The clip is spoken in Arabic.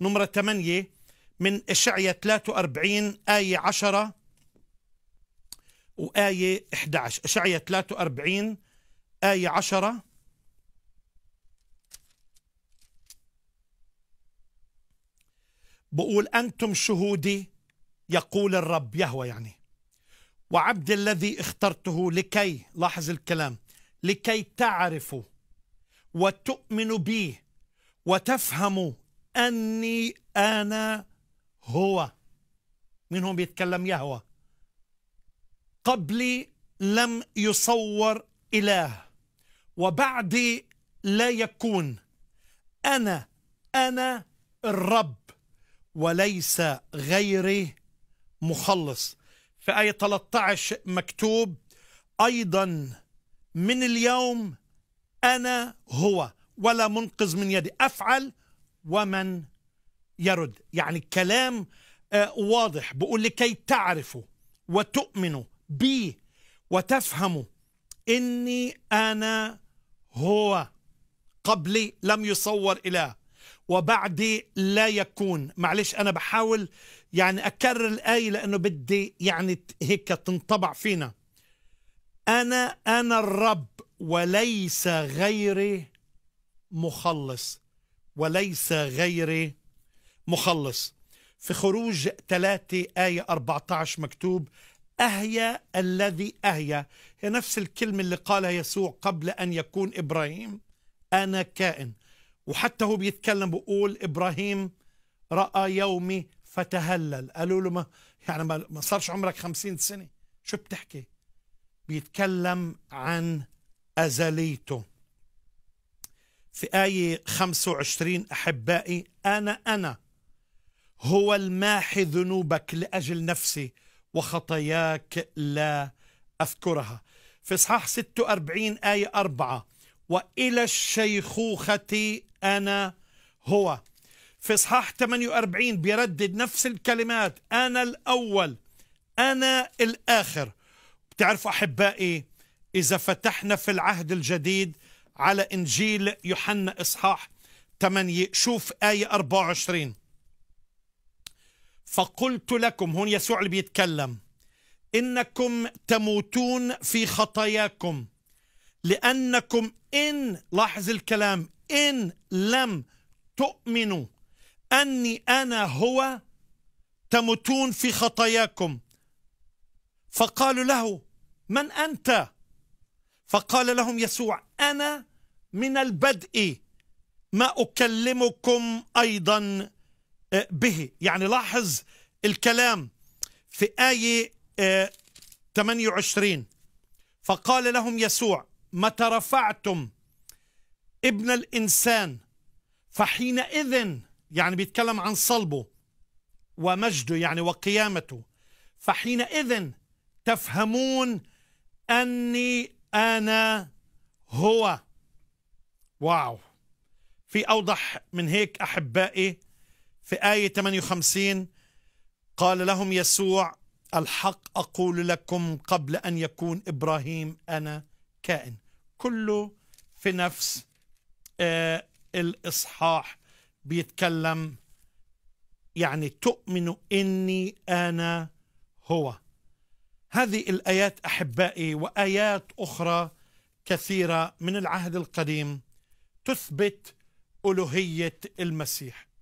نمرة 8 من إشعيا 43 آية 10 وآية 11 إشعيا 43 آية 10 بقول أنتم شهودي يقول الرب يهوى يعني وعبد الذي اخترته لكي لاحظ الكلام لكي تعرفوا وتؤمنوا به وتفهموا أني أنا هو من هم بيتكلم يهوى قبلي لم يصور إله وبعدي لا يكون أنا أنا الرب وليس غيري مخلص في آية 13 مكتوب أيضا من اليوم أنا هو ولا منقذ من يدي أفعل ومن يرد يعني كلام آه، واضح بقول لكي تعرفوا وتؤمنوا بي وتفهموا إني أنا هو قبلي لم يصور إله وبعدي لا يكون معلش أنا بحاول يعني أكرر الآية لأنه بدي يعني هيك تنطبع فينا أنا أنا الرب وليس غيري مخلص وليس غير مخلص في خروج 3 آية 14 مكتوب أهيا الذي أهيا هي نفس الكلمة اللي قالها يسوع قبل أن يكون إبراهيم أنا كائن وحتى هو بيتكلم بقول إبراهيم رأى يومي فتهلل قالوا له ما يعني ما صارش عمرك خمسين سنة شو بتحكي بيتكلم عن أزليته في آية 25 أحبائي أنا أنا هو الماحي ذنوبك لأجل نفسي وخطاياك لا أذكرها في إصحاح 46 آية 4 وإلى الشيخوخة أنا هو في إصحاح 48 بيردد نفس الكلمات أنا الأول أنا الآخر بتعرفوا أحبائي إذا فتحنا في العهد الجديد على إنجيل يوحنا إصحاح 8 شوف آية 24 فقلت لكم هون يسوع اللي بيتكلم إنكم تموتون في خطاياكم لأنكم إن لاحظ الكلام إن لم تؤمنوا أني أنا هو تموتون في خطاياكم فقالوا له من أنت؟ فقال لهم يسوع انا من البدء ما اكلمكم ايضا آه، به يعني لاحظ الكلام في ايه 28 آه، فقال لهم يسوع متى رفعتم ابن الانسان فحينئذ يعني بيتكلم عن صلبه ومجده يعني وقيامته فحينئذ تفهمون اني أنا هو واو في أوضح من هيك أحبائي في آية 58 قال لهم يسوع الحق أقول لكم قبل أن يكون إبراهيم أنا كائن كله في نفس آه، الإصحاح بيتكلم يعني تؤمن إني أنا هو هذه الايات احبائي وايات اخرى كثيره من العهد القديم تثبت الوهيه المسيح